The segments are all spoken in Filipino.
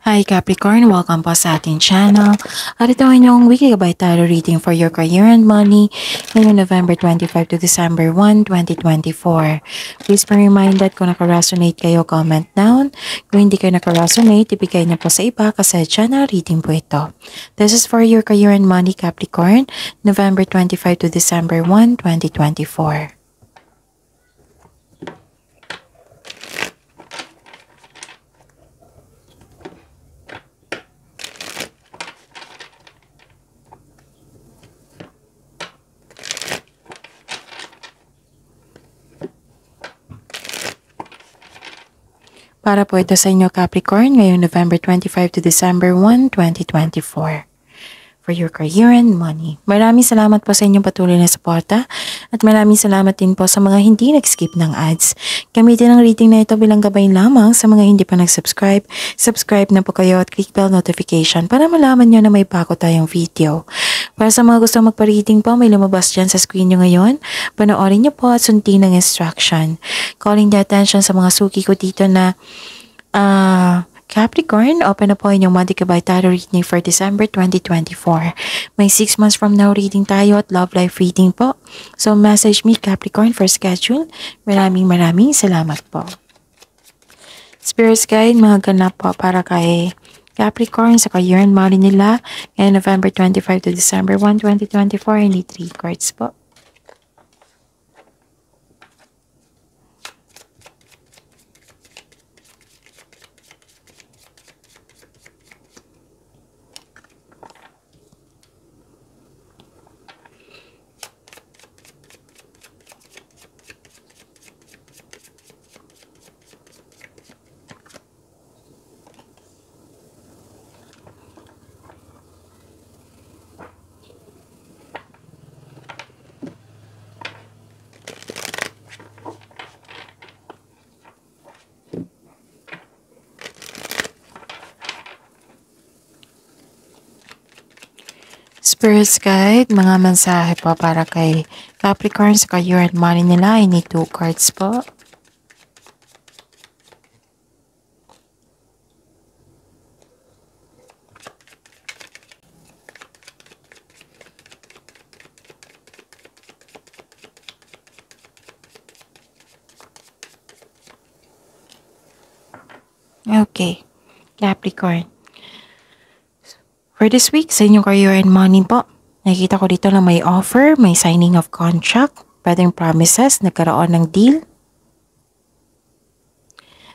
Hi Capricorn, welcome po sa ating channel. At ito ang inyong weekly gabay tarot reading for your career and money ngayong November 25 to December 1, 2024. Please be remind that kung nakaresonate kayo, comment down. Kung hindi kayo nakaresonate, ibigay niyo po sa iba kasi channel reading po ito. This is for your career and money Capricorn, November 25 to December 1, 2024. Para po ito sa inyo Capricorn ngayong November 25 to December 1, 2024. For your career and money. Maraming salamat po sa inyong patuloy na suporta at maraming salamat din po sa mga hindi nag-skip ng ads. Gamitin ang rating na ito bilang gabay lamang sa mga hindi pa nag-subscribe. Subscribe na po kayo at click bell notification para malaman nyo na may bago tayong video. Para sa mga gusto magpa-rating po, may lumabas dyan sa screen nyo ngayon. Panoorin nyo po at sundin ng instruction. Calling the attention sa mga suki ko dito na... Ah... Uh, Capricorn, open na po inyong monthly kabay tarot reading for December 2024. May 6 months from now reading tayo at love life reading po. So message me Capricorn for schedule. Maraming maraming salamat po. Spirits guide, mga ganap po para kay Capricorn sa year and mali nila ngayon November 25 to December 1, 2024 hindi 3 cards po. Spirit's Guide, mga mensahe po para kay Capricorn sa kayo at money nila. I need two cards po. Okay. Capricorn. For this week, sa inyong career and money po, nakikita ko dito na may offer, may signing of contract, pwedeng promises, nagkaroon ng deal.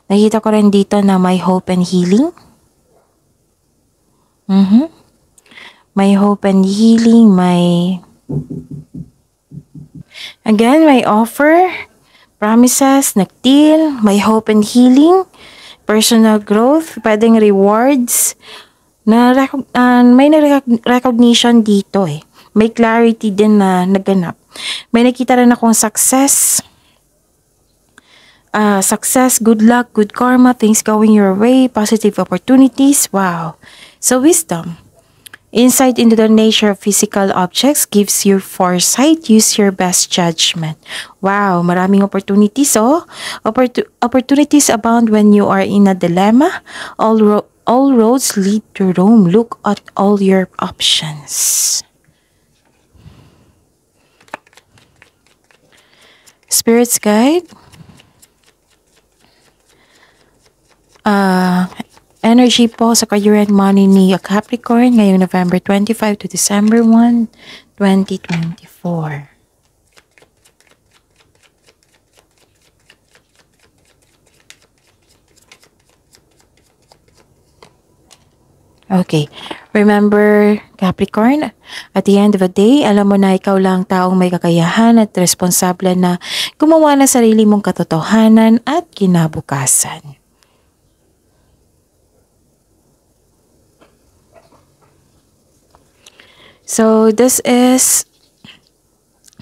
Nakita ko rin dito na may hope and healing. Mm -hmm. May hope and healing, may... Again, may offer, promises, nag-deal, may hope and healing, personal growth, pwedeng rewards, na uh, may recognition dito eh. May clarity din na naganap. May nakita rin akong success. Uh, success, good luck, good karma, things going your way, positive opportunities. Wow. So wisdom. Insight into the nature of physical objects gives you foresight. Use your best judgment. Wow, maraming opportunities oh. Opportu opportunities abound when you are in a dilemma. All all roads lead to Rome. Look at all your options. Spirit's guide. Uh, energy po sa current money ni Capricorn ngayong November 25 to December 1, 2024. Okay. Remember, Capricorn, at the end of the day, alam mo na ikaw lang taong may kakayahan at responsable na gumawa ng sarili mong katotohanan at kinabukasan. So, this is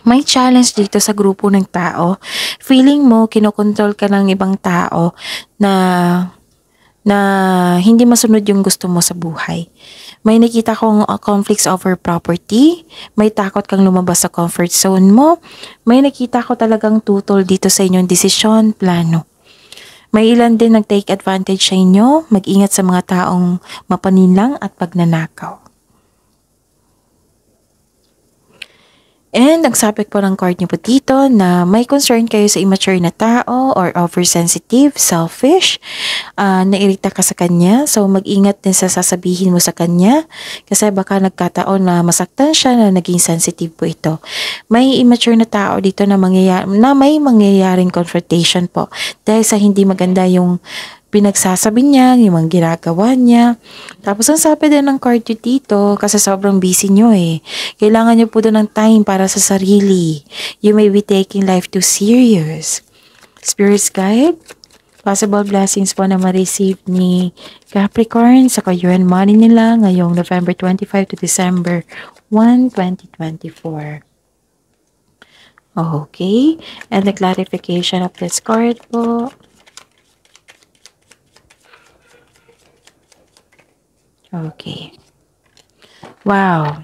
may challenge dito sa grupo ng tao. Feeling mo, kinokontrol ka ng ibang tao na na hindi masunod yung gusto mo sa buhay. May nakita kong uh, conflicts over property, may takot kang lumabas sa comfort zone mo, may nakita ko talagang tutol dito sa inyong desisyon, plano. May ilan din nag-take advantage sa inyo, mag-ingat sa mga taong mapaninlang at pagnanakaw. And nagsabi po ng card niyo po dito na may concern kayo sa immature na tao or oversensitive, selfish, uh, nairita ka sa kanya. So mag-ingat din sa sasabihin mo sa kanya kasi baka nagkataon na masaktan siya na naging sensitive po ito. May immature na tao dito na, mangyayari, na may mangyayaring confrontation po dahil sa hindi maganda yung pinagsasabi niya, yung mga ginagawa niya. Tapos ang sabi din ng card you dito, kasi sobrang busy niyo eh. Kailangan niyo po doon ng time para sa sarili. You may be taking life too serious. Spirit's Guide, possible blessings po na ma-receive ni Capricorn sa kayuan money nila ngayong November 25 to December 1, 2024. Okay, and the clarification of this card po. Okay. Wow.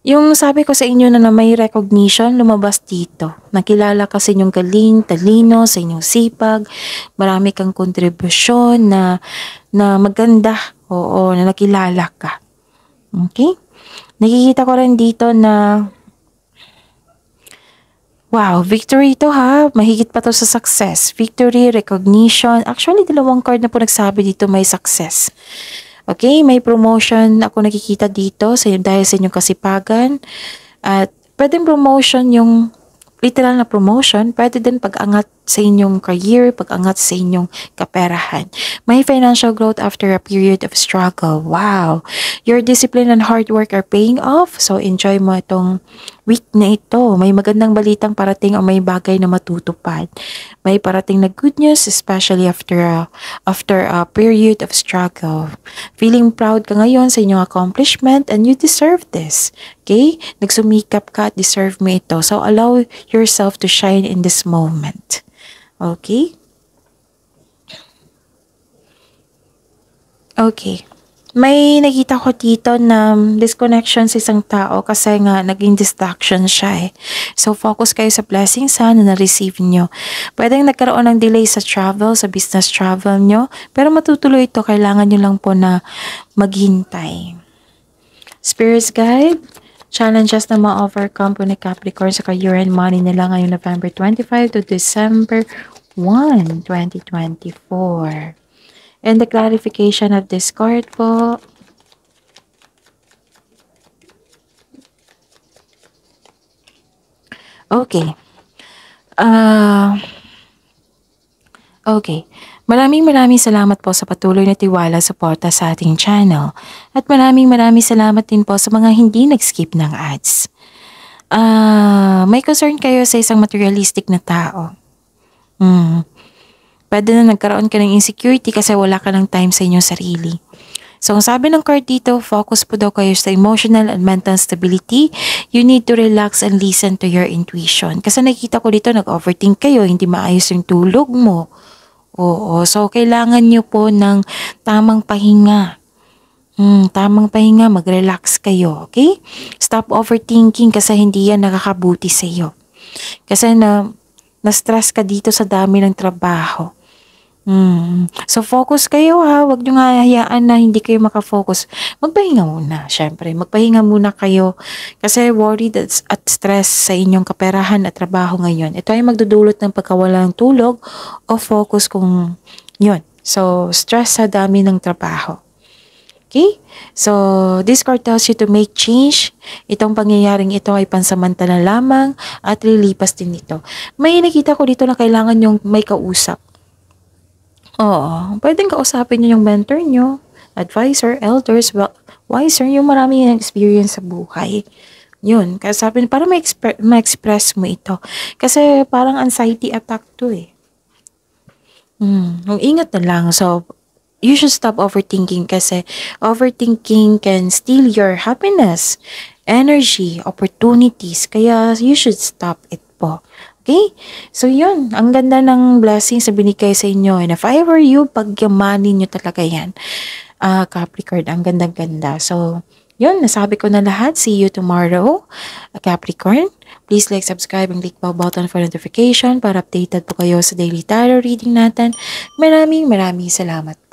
Yung sabi ko sa inyo na, na may recognition, lumabas dito. Nakilala kasi yung galing, talino, sa inyong sipag. Marami kang kontribusyon na, na maganda. Oo, na nakilala ka. Okay? Nakikita ko rin dito na Wow, victory ito ha. Mahigit pa to sa success. Victory, recognition. Actually, dalawang card na po nagsabi dito may success. Okay, may promotion ako nakikita dito sa dahil sa inyong kasipagan. At pwedeng promotion yung literal na promotion, pwede din pag-angat sa inyong career, pag-angat sa inyong kaperahan. May financial growth after a period of struggle. Wow! Your discipline and hard work are paying off. So, enjoy mo itong week na ito. May magandang balitang parating o may bagay na matutupad. May parating na good news, especially after a, after a period of struggle. Feeling proud ka ngayon sa inyong accomplishment and you deserve this. Okay? Nagsumikap ka at deserve mo ito. So, allow yourself to shine in this moment. Okay? Okay. May nakita ko dito na disconnection sa isang tao kasi nga naging distraction siya eh. So focus kayo sa blessings ha na na-receive nyo. Pwedeng nagkaroon ng delay sa travel, sa business travel nyo. Pero matutuloy ito, kailangan nyo lang po na maghintay. Spirits Guide, Challenges na ma-overcome po ni Capricorn sa year-end money nila ngayong November 25 to December 1, 2024. And the clarification of this card po, Okay. Uh, okay. Maraming maraming salamat po sa patuloy na tiwala sa porta sa ating channel at maraming maraming salamat din po sa mga hindi nag-skip ng ads. Uh, may concern kayo sa isang materialistic na tao. Hmm. Pwede na nagkaroon ka ng insecurity kasi wala ka ng time sa inyong sarili. So, ang sabi ng card dito, focus po daw kayo sa emotional and mental stability. You need to relax and listen to your intuition. Kasi nakita ko dito, nag-overthink kayo, hindi maayos yung tulog mo. Oo, so kailangan nyo po ng tamang pahinga. Hmm, tamang pahinga, mag-relax kayo, okay? Stop overthinking kasi hindi yan nakakabuti sa iyo. Kasi na, na-stress ka dito sa dami ng trabaho. Mm. So, focus kayo ha. Huwag nyo nga hayaan na hindi kayo makafocus. Magpahinga muna, syempre. Magpahinga muna kayo. Kasi worried at stress sa inyong kaperahan at trabaho ngayon. Ito ay magdudulot ng pagkawala ng tulog o focus kung yun. So, stress sa dami ng trabaho. Okay? So, this card tells you to make change. Itong pangyayaring ito ay pansamantala lamang at lilipas din ito. May nakita ko dito na kailangan yung may kausap. Oo, pwedeng kausapin niyo yung mentor niyo, advisor, elders, well, wiser, yung marami yung experience sa buhay. Yun, kasi kausapin para ma-express ma mo ito. Kasi parang anxiety attack to eh. Hmm, ingat na lang. So, you should stop overthinking kasi overthinking can steal your happiness, energy, opportunities. Kaya you should stop it po. Okay? So, yun. Ang ganda ng blessing sa binigay sa inyo. And if I were you, pagyamanin nyo talaga yan. Uh, Capricorn, ang ganda-ganda. So, yun, nasabi ko na lahat. See you tomorrow, Capricorn. Please like, subscribe, and click bell button for notification para updated po kayo sa daily tarot reading natin. Maraming maraming salamat